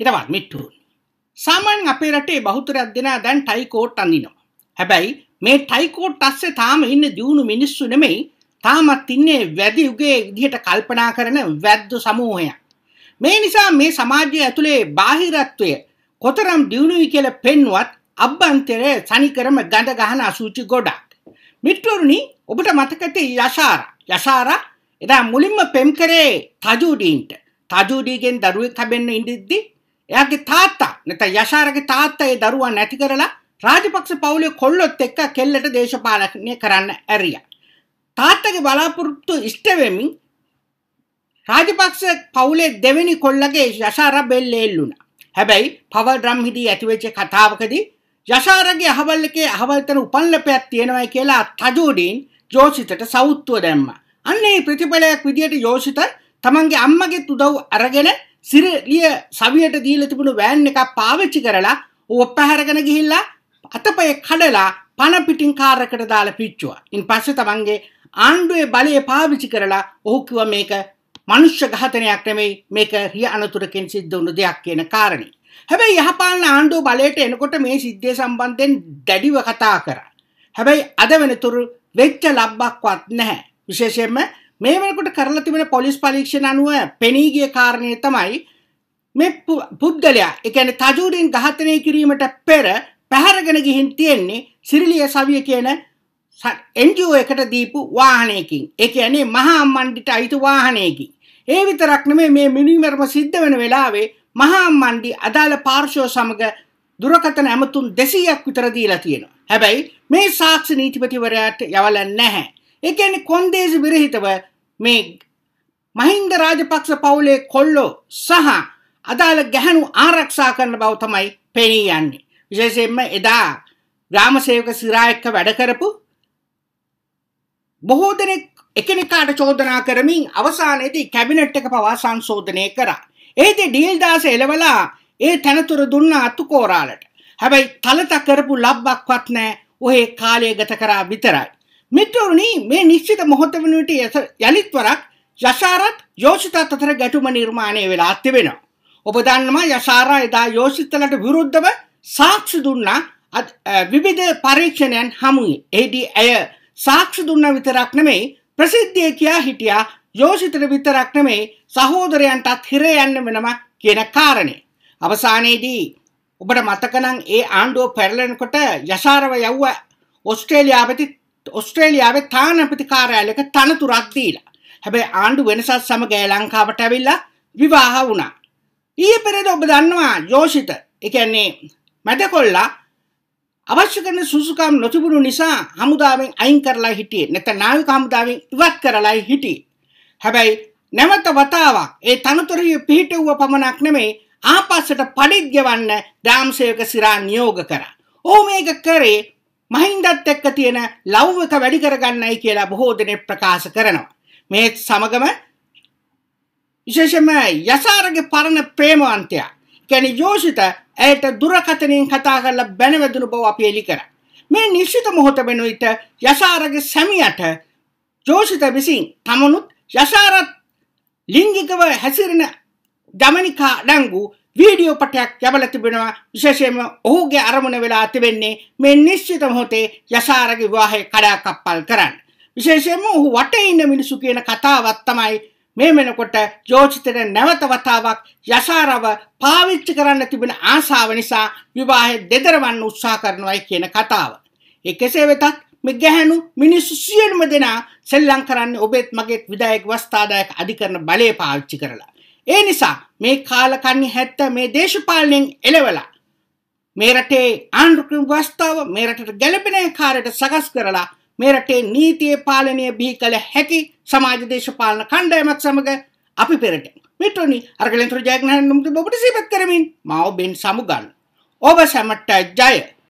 හිතවත් මිට්ටුරුන් සාමාන්‍යයෙන් අපේ රටේ බහුතරයක් දෙනා දැන් ටයි කෝට් අඳිනවා. හැබැයි මේ ටයි කෝට් අස්සේ තාම ඉන්නේ දියුණු මිනිස්සු නෙමෙයි. තාමත් ඉන්නේ වැදි යුගයේ විදිහට කල්පනා කරන වැද්දු සමූහයක්. මේ නිසා මේ සමාජය ඇතුලේ බාහිරත්වය කොතරම් දියුණුයි කියලා පෙන්වත් අභ්‍යන්තරයේ සනිකරම ගඳ ගහන අසුචි ගොඩක්. මිත්‍රෝරුනි ඔබට මතක ඇති යසාරා. යසාරා එදා මුලින්ම පෙම් කරේ තජුඩීන්ට. තජුඩීගෙන් දරුවෙක් හම්බෙන්න ඉඳිද්දී එයාගේ තාත්තා නැත්නම් යෂාරගේ තාත්තා ඒ දරුවා නැති කරලා රාජපක්ෂ පවුලේ කොල්ලොත් එක්ක කෙල්ලට දේශපාලනය කරන්න ඇරියා. තාත්තගේ බලාපොරොත්තු ඉෂ්ට වෙමින් රාජපක්ෂ පවුලේ දෙවෙනි කොල්ලගේ යෂාරා බෙල්ලේ එල්ලුණා. හැබැයි පවර් ඩ්‍රම් හිදී ඇතිවෙච්ච කතාවකදී යෂාරගේ අහවල් එකේ අහවල් තන උපන්ලපයක් තියෙනවායි කියලා තජෝඩින් ජෝෂිතට සෞත්ව දැම්මා. අන්න ඒ ප්‍රතිඵලයක් විදියට යෝෂිත තමන්ගේ අම්මගේ උදව් අරගෙන සිරලිය සවියට දීලා තිබුණු වෑන් එකක් පාවිච්චි කරලා ඌ ඔප්පහැරගෙන ගිහිල්ලා අතපය කඩලා පණ පිටින් කාර් එකට දාලා පිච්චුවා. ඉන් පස්සේ තමන්ගේ ආණ්ඩුවේ බලය පාවිච්චි කරලා ඔහු කිව්වා මේක මනුෂ්‍ය ඝාතනයක් නෙමෙයි මේක රිය අනතුරකින් සිද්ධ වුණු දෙයක් කියන කාරණේ. හැබැයි යහපාලන ආණ්ඩුව බලයට එනකොට මේ සිද්ධිය සම්බන්ධයෙන් දැඩිව කතා කරා. හැබැයි අද වෙනතුරු වෙච්ච ලබ්බක්වත් නැහැ. විශේෂයෙන්ම මේ වෙනකොට කරලා තිබෙන පොලිස් පරීක්ෂණ අනුව පෙනී ගිය කාරණය තමයි මේ පුද්ගලයා ඒ කියන්නේ තජුරින් ඝාතනය කිරීමට පෙර පැහැරගෙන ගිහින් තියෙන්නේ සිරිලිය සවිය කියන NGO එකට දීපු වාහනයකින්. ඒ කියන්නේ මහා අම්මණ්ඩිට අයිති වාහනයකින්. ඒ විතරක් නෙමෙයි මේ මිනිමර්ම සිද්ධ වෙන වෙලාවේ මහා අම්මණ්ඩි අදාළ පාර්ශ්ව සමග දුරකථන ඇමතුම් 200ක් විතර දීලා තියෙනවා. හැබැයි මේ සාක්ෂි නීතිපතිවරයාට යවලා නැහැ. ඒ කියන්නේ කොන්දේසි විරහිතව මේ මහින්ද රාජපක්ෂ පවුලේ කොල්ලෝ සහ අදාළ ගැහණු ආරක්ෂා කරන බව තමයි පෙනී යන්නේ. විශේෂයෙන්ම එදා ග්‍රාම සේවක සිරා එක්ක වැඩ කරපු බොහෝ දෙනෙක් එකිනෙකාට චෝදනා කරමින් අවසානයේදී කැබිනට් එක පවා සංශෝධනය කරා. ඒදී ඩීල් දාස එළවලා ඒ තනතුර දුන්න අතුකෝරාලට. හැබැයි තලත කරපු ලබ්බක්වත් නැහැ. ඔහේ කාලය ගත කරා විතරයි. මිතුරුණි මේ නිශ්චිත මොහොත වෙනුවට යනිත්වරක් යසාරත් යෝෂිතා අතර ගැටුම නිර්මාණය වෙලා තිබෙනවා. ඔබ දන්නවා යසාරා එදා යෝෂිතලට විරුද්ධව සාක්ෂි දුන්නා විවිධ පරීක්ෂණයන් හමුයි. එහිදී ඇය සාක්ෂි දුන්නා විතරක් නෙමෙයි ප්‍රසිද්ධිය කියා හිටියා යෝෂිතට විතරක් නෙමෙයි සහෝදරයන්ටත් හිර යන්න වෙනවා කියන කාරණේ. අවසානයේදී ඔබට මතකනම් ඒ ආණ්ඩුව පැරලෙනකොට යසාරව යව්ව ඔස්ට්‍රේලියාව වෙත ඔස්ට්‍රේලියාවේ තානාපති කාර්යාලයක තනතුරක් දීලා. හැබැයි ආණ්ඩු වෙනසත් සමග ලංකාවට ඇවිල්ලා විවාහ වුණා. ඊයේ පෙරේද ඔබ දන්නවා යෝෂිත. ඒ කියන්නේ මැදකොල්ලා අවශ්‍ය කරන සුසුකම් නොතිබුණු නිසා හමුදාවෙන් අයින් කරලා හිටියේ. නැත්නම් නාවික හමුදාවෙන් ඉවත් කරලායි හිටියේ. හැබැයි නැවත වතාවක් ඒ තනතුරේ පිහිටුව පමණක් නෙමෙයි ආපස්සට පඩිත් ගෙවන්න දාම්සේක සිරා නියෝග කරා. ඔහු මේක කරේ මහින්දත් එක්ක තියෙන ලෞකික වැඩි කරගන්නයි කියලා බොහෝ දෙනෙක් ප්‍රකාශ කරනවා. මේ සමගම විශේෂයෙන්ම යසාරගේ පරණ ප්‍රේමවන්තයා කියන්නේ යෝෂිත ඇයට දුරකතනින් කතා කරලා බැනවැදුණු බව අපි එලි කරා. මේ නිශ්චිත මොහොත වෙනුවිට යසාරගේ සැමියාට යෝෂිත විසින් තමනුත් යසාරත් ලිංගිකව හැසිරෙන දමනිකා ඩංගු වීඩියෝ පටයක් යවල තිබෙනවා විශේෂයෙන්ම ඔහුගේ අරමුණ වෙලා තිබෙන්නේ මේ නිශ්චිත මොහොතේ යසාරගේ විවාහය කඩාකප්පල් කරන්න. විශේෂයෙන්ම ඔහු වටේ ඉන්න මිනිසු කියන කතාවක් තමයි මේ වෙනකොට ජෝෂිතට නැවත වතාවක් යසාරව පාවිච්චි කරන්න තිබෙන ආශාව නිසා විවාහය දෙදරවන්න උත්සාහ කරනවායි කියන කතාව. ඒ කෙසේ වෙතත් මේ ගැහැණු මිනිස්සු සියලුම දෙනා සෙල්ලම් කරන්නේ ඔබෙත් මගේත් විදායක වස්තාදායක අධිකරණ බලය පාවිච්චි කරලා. ඒ නිසා මේ කාලකන්නේ හැත්ත මේ දේශපාලනයෙන් එළවලා මේ රටේ ආණ්ඩුක්‍රම ව්‍යවස්ථාව මේ රටට ගැළපෙන ආකාරයට සකස් කරලා මේ රටේ නීතියේ පාලනය බිහි කළ හැකි සමාජ දේශපාලන කණ්ඩායමක් සමග අපි පෙරට මිටුනි අර්ගලෙන්තුරු ජයග්‍රහණ නුඹට බොබට සීපත් කරමින් මාව බෙන් සමුගන් ඔබ සැමට ජය